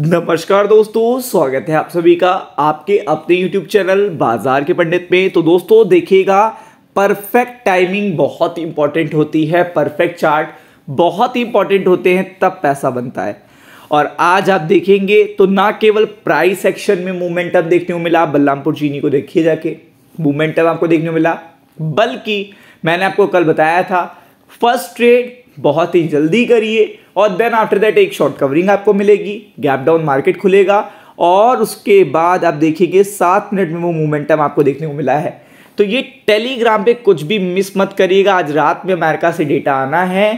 नमस्कार दोस्तों स्वागत है आप सभी का आपके अपने YouTube चैनल बाजार के पंडित में तो दोस्तों देखिएगा परफेक्ट टाइमिंग बहुत इंपॉर्टेंट होती है परफेक्ट चार्ट बहुत इंपॉर्टेंट होते हैं तब पैसा बनता है और आज आप देखेंगे तो ना केवल प्राइस एक्शन में मोमेंटम देखने को मिला बल्लामपुर चीनी को देखिए जाके मोमेंटम आपको देखने को मिला बल्कि मैंने आपको कल बताया था फर्स्ट ट्रेड बहुत ही जल्दी करिए और देन आफ्टर दैट एक शॉर्ट कवरिंग आपको मिलेगी गैप डाउन मार्केट खुलेगा और उसके बाद आप देखिए सात मिनट में वो मोमेंटम आपको देखने को मिला है तो ये टेलीग्राम पे कुछ भी मिस मत करिएगा आज रात में अमेरिका से डेटा आना है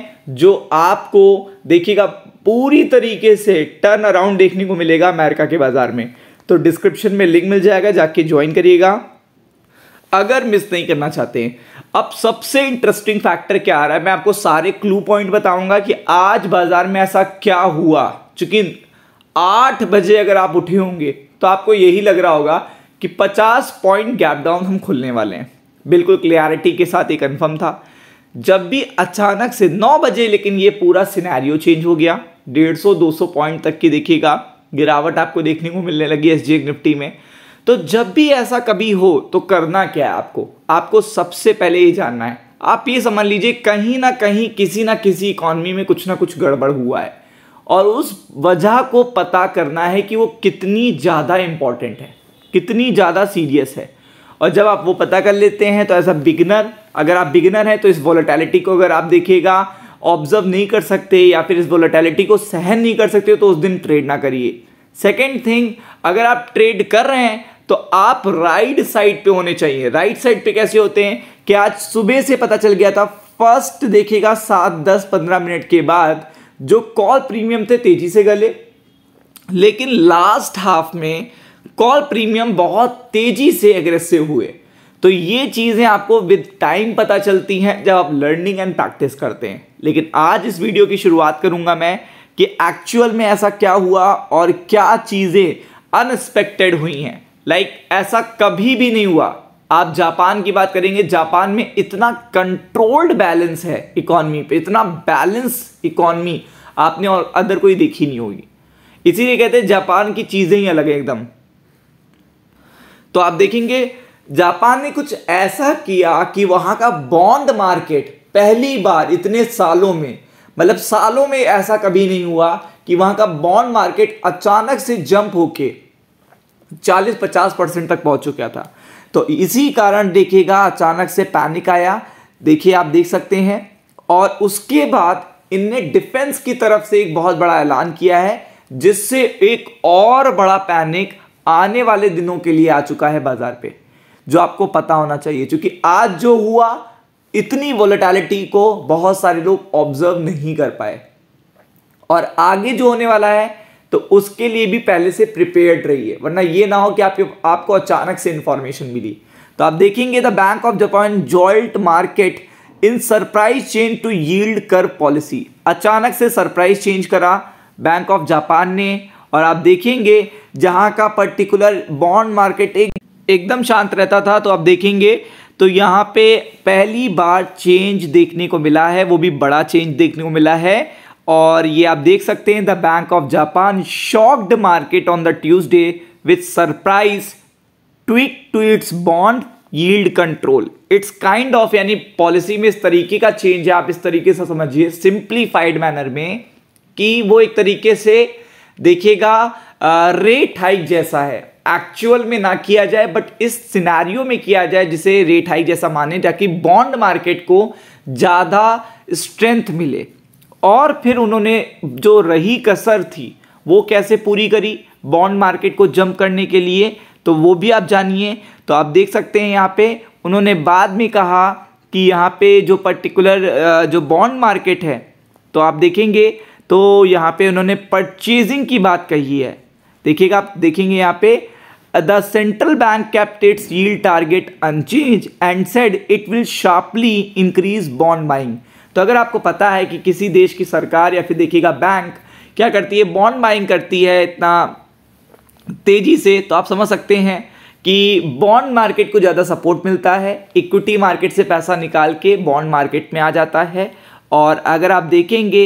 जो आपको देखिएगा पूरी तरीके से टर्न अराउंड देखने को मिलेगा अमेरिका के बाज़ार में तो डिस्क्रिप्शन में लिंक मिल जाएगा जाके ज्वाइन करिएगा अगर मिस नहीं करना चाहते हैं अब सबसे इंटरेस्टिंग फैक्टर क्या आ रहा है मैं आपको सारे क्लू पॉइंट बताऊंगा कि आज बाजार में ऐसा क्या हुआ चूंकि आठ बजे अगर आप उठे होंगे तो आपको यही लग रहा होगा कि पचास पॉइंट गैप डाउन हम खुलने वाले हैं बिल्कुल क्लियरिटी के साथ ये कन्फर्म था जब भी अचानक से नौ बजे लेकिन ये पूरा सिनेरियो चेंज हो गया डेढ़ सौ दो सौ पॉइंट तक की देखिएगा गिरावट आपको देखने को मिलने लगी एस निफ्टी में तो जब भी ऐसा कभी हो तो करना क्या है आपको आपको सबसे पहले ये जानना है आप ये समझ लीजिए कहीं ना कहीं किसी ना किसी इकोनॉमी में कुछ ना कुछ गड़बड़ हुआ है और उस वजह को पता करना है कि वो कितनी ज़्यादा इम्पॉर्टेंट है कितनी ज़्यादा सीरियस है और जब आप वो पता कर लेते हैं तो एज अ बिगनर अगर आप बिगनर हैं तो इस वॉलेटैलिटी को अगर आप देखिएगा ऑब्जर्व नहीं कर सकते या फिर इस वॉलेटैलिटी को सहन नहीं कर सकते तो उस दिन ट्रेड ना करिए सेकेंड थिंग अगर आप ट्रेड कर रहे हैं तो आप राइट साइड पे होने चाहिए राइट साइड पे कैसे होते हैं कि आज सुबह से पता चल गया था फर्स्ट देखेगा सात दस पंद्रह मिनट के बाद जो कॉल प्रीमियम थे तेजी से गले लेकिन लास्ट हाफ में कॉल प्रीमियम बहुत तेजी से एग्रेसिव हुए तो ये चीज़ें आपको विद टाइम पता चलती हैं जब आप लर्निंग एंड प्रैक्टिस करते हैं लेकिन आज इस वीडियो की शुरुआत करूंगा मैं कि एक्चुअल में ऐसा क्या हुआ और क्या चीज़ें अनएक्सपेक्टेड हुई हैं लाइक ऐसा कभी भी नहीं हुआ आप जापान की बात करेंगे जापान में इतना कंट्रोल्ड बैलेंस है इकोनॉमी पे इतना बैलेंस इकोनॉमी आपने और अदर कोई देखी नहीं होगी इसीलिए कहते हैं जापान की चीज़ें ही अलग है एकदम तो आप देखेंगे जापान ने कुछ ऐसा किया कि वहां का बॉन्ड मार्केट पहली बार इतने सालों में मतलब सालों में ऐसा कभी नहीं हुआ कि वहां का बॉन्ड मार्केट अचानक से जंप होके चालीस पचास परसेंट तक पहुंच चुका था तो इसी कारण देखिएगा अचानक से पैनिक आया देखिए आप देख सकते हैं और उसके बाद इनने डिफेंस की तरफ से एक बहुत बड़ा ऐलान किया है जिससे एक और बड़ा पैनिक आने वाले दिनों के लिए आ चुका है बाजार पे जो आपको पता होना चाहिए क्योंकि आज जो हुआ इतनी वोलेटैलिटी को बहुत सारे लोग ऑब्जर्व नहीं कर पाए और आगे जो होने वाला है तो उसके लिए भी पहले से प्रिपेयर्ड रहिए वरना ये ना हो कि आपके आपको अचानक से इन्फॉर्मेशन मिली तो आप देखेंगे the Bank of Japan jolted market in surprise change to yield curve policy अचानक से सरप्राइज चेंज करा बैंक ऑफ जापान ने और आप देखेंगे जहां का पर्टिकुलर बॉन्ड मार्केट एक एकदम शांत रहता था तो आप देखेंगे तो यहाँ पे पहली बार चेंज देखने को मिला है वो भी बड़ा चेंज देखने को मिला है और ये आप देख सकते हैं the Bank of Japan shocked market on the Tuesday with surprise tweak to its bond yield control it's kind of यानी पॉलिसी में इस तरीके का चेंज है आप इस तरीके से समझिए सिंप्लीफाइड मैनर में कि वो एक तरीके से देखिएगा रेट हाइक जैसा है एक्चुअल में ना किया जाए बट इस सिनेरियो में किया जाए जिसे रेट हाइक जैसा माने ताकि बॉन्ड मार्केट को ज़्यादा स्ट्रेंथ मिले और फिर उन्होंने जो रही कसर थी वो कैसे पूरी करी बॉन्ड मार्केट को जंप करने के लिए तो वो भी आप जानिए तो आप देख सकते हैं यहाँ पे उन्होंने बाद में कहा कि यहाँ पे जो पर्टिकुलर जो बॉन्ड मार्केट है तो आप देखेंगे तो यहाँ पे उन्होंने परचेजिंग की बात कही है देखिएगा आप देखेंगे यहाँ पे the central bank kept its its target unchanged and said it will sharply increase bond buying तो अगर आपको पता है कि किसी देश की सरकार या फिर देखिएगा बैंक क्या करती है बॉन्ड बाइंग करती है इतना तेज़ी से तो आप समझ सकते हैं कि बॉन्ड मार्केट को ज़्यादा सपोर्ट मिलता है इक्विटी मार्केट से पैसा निकाल के बॉन्ड मार्केट में आ जाता है और अगर आप देखेंगे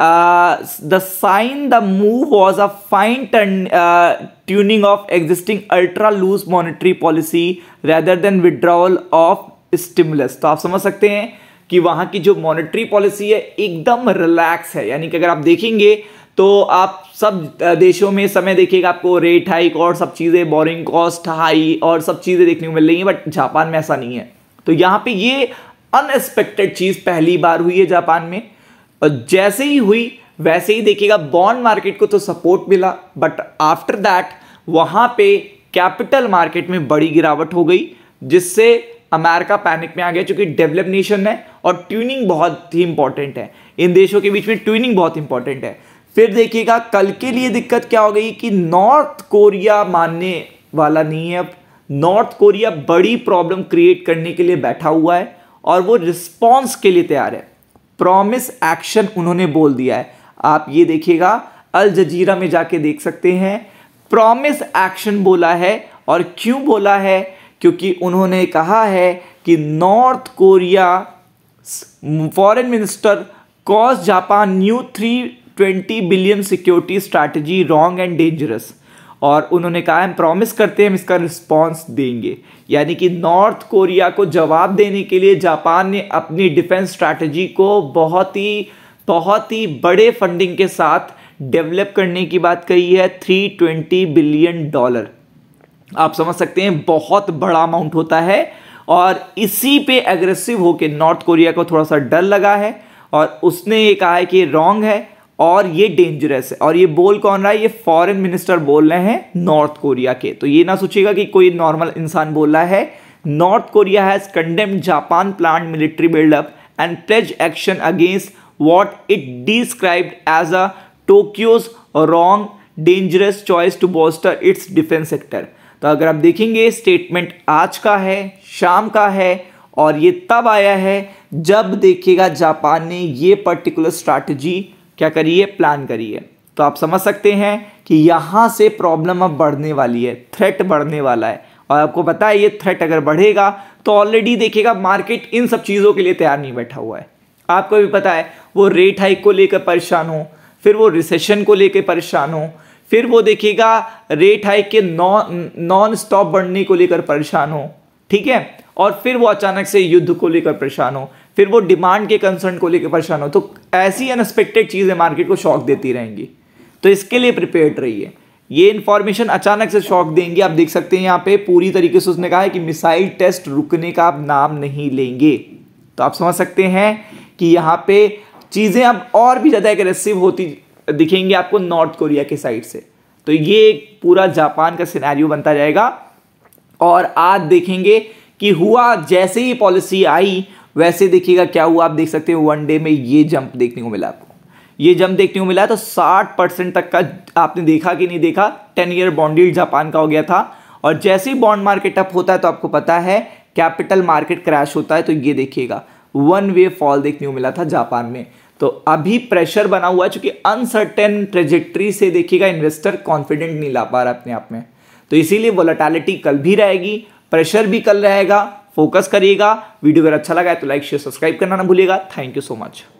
the sign the move was a fine tuning of existing ultra loose monetary policy rather than withdrawal of stimulus तो आप समझ सकते हैं कि वहां की जो मॉनेटरी पॉलिसी है एकदम रिलैक्स है यानी कि अगर आप देखेंगे तो आप सब देशों में समय देखिएगा आपको रेट हाइक और सब चीज़ें बोरिंग कॉस्ट हाई और सब चीज़ें देखने को मिल रही हैं बट जापान में ऐसा नहीं है तो यहाँ पे ये अनएक्सपेक्टेड चीज़ पहली बार हुई है जापान में और जैसे ही हुई वैसे ही देखिएगा बॉन्ड मार्केट को तो सपोर्ट मिला बट आफ्टर दैट वहाँ पे कैपिटल मार्केट में बड़ी गिरावट हो गई जिससे अमेरिका पैनिक में आ गया चूंकि डेवलप नेशन है और ट्यूनिंग बहुत ही इंपॉर्टेंट है इन देशों के बीच में ट्यूनिंग बहुत इंपॉर्टेंट है फिर देखिएगा कल के लिए दिक्कत क्या हो गई कि नॉर्थ कोरिया मानने वाला नहीं है अब नॉर्थ कोरिया बड़ी प्रॉब्लम क्रिएट करने के लिए बैठा हुआ है और वो रिस्पॉन्स के लिए तैयार है प्रॉमिस एक्शन उन्होंने बोल दिया है आप ये देखिएगा अल जजीरा में जाके देख सकते हैं प्रॉमिस एक्शन बोला है और क्यों बोला है क्योंकि उन्होंने कहा है कि North Korea foreign minister calls Japan new three twenty billion security strategy wrong and dangerous और उन्होंने कहा हम प्रॉमिस करते हैं हम इसका रिस्पांस देंगे यानी कि नॉर्थ कोरिया को जवाब देने के लिए जापान ने अपनी डिफेंस स्ट्रैटेजी को बहुत ही बहुत ही बड़े फंडिंग के साथ डेवलप करने की बात कही है थ्री ट्वेंटी बिलियन डॉलर आप समझ सकते हैं बहुत बड़ा अमाउंट होता है और इसी पे एग्रेसिव होकर नॉर्थ कोरिया को थोड़ा सा डर लगा है और उसने ये कहा है कि रॉन्ग है और ये डेंजरस है और ये बोल कौन रहा है ये फॉरेन मिनिस्टर बोल रहे हैं नॉर्थ कोरिया के तो ये ना सोचिएगा कि कोई नॉर्मल इंसान बोल रहा है North Korea has condemned Japan plan military buildup and pledge action against what it described as a Tokyo's wrong dangerous choice to booster its defence sector तो अगर आप देखेंगे स्टेटमेंट आज का है शाम का है और ये तब आया है जब देखिएगा जापान ने ये पर्टिकुलर स्ट्रैटेजी क्या करी है प्लान करी है तो आप समझ सकते हैं कि यहाँ से प्रॉब्लम अब बढ़ने वाली है थ्रेट बढ़ने वाला है और आपको पता है ये थ्रेट अगर बढ़ेगा तो ऑलरेडी देखिएगा मार्केट इन सब चीज़ों के लिए तैयार नहीं बैठा हुआ है आपको भी पता है वो रेट हाइक को लेकर परेशान हो फिर वो रिसेशन को लेकर परेशान हो फिर वो देखिएगा रेट हाइक के नॉन नॉन स्टॉप बढ़ने को लेकर परेशान हो ठीक है और फिर वो अचानक से युद्ध को लेकर परेशान हो फिर वो डिमांड के कंसर्न को लेकर परेशान हो तो ऐसी अनएक्सपेक्टेड चीज़ें मार्केट को शॉक देती रहेंगी तो इसके लिए प्रिपेयर्ड रहिए ये इन्फॉर्मेशन अचानक से शॉक देंगे आप देख सकते हैं यहाँ पे पूरी तरीके से उसने कहा है कि मिसाइल टेस्ट रुकने का आप नाम नहीं लेंगे तो आप समझ सकते हैं कि यहाँ पे चीज़ें अब और भी ज़्यादा एग्रेसिव होती दिखेंगे आपको नॉर्थ कोरिया के साइड से तो ये पूरा जापान का सिनेरियो बनता जाएगा और आज देखेंगे कि हुआ जैसे ही पॉलिसी आई वैसे देखिएगा क्या हुआ आप देख सकते हैं वन डे में ये जंप देखने को मिला आपको ये जंप देखने को मिला तो 60 परसेंट तक का आपने देखा कि नहीं देखा टेन ईयर बॉन्डेड जापान का हो गया था और जैसे ही बॉन्ड मार्केट अप होता है तो आपको पता है कैपिटल मार्केट क्रैश होता है तो ये देखिएगा वन वे फॉल देखने को मिला था जापान में तो अभी प्रेशर बना हुआ है चूंकि अनसर्टेन ट्रेजेक्ट्री से देखिएगा इन्वेस्टर कॉन्फिडेंट नहीं ला पा रहा अपने आप में तो इसीलिए वोलेटालिटी कल भी रहेगी प्रेशर भी कल रहेगा फोकस करिएगा वीडियो अगर अच्छा लगा है तो लाइक शेयर सब्सक्राइब करना ना भूलिएगा थैंक यू सो मच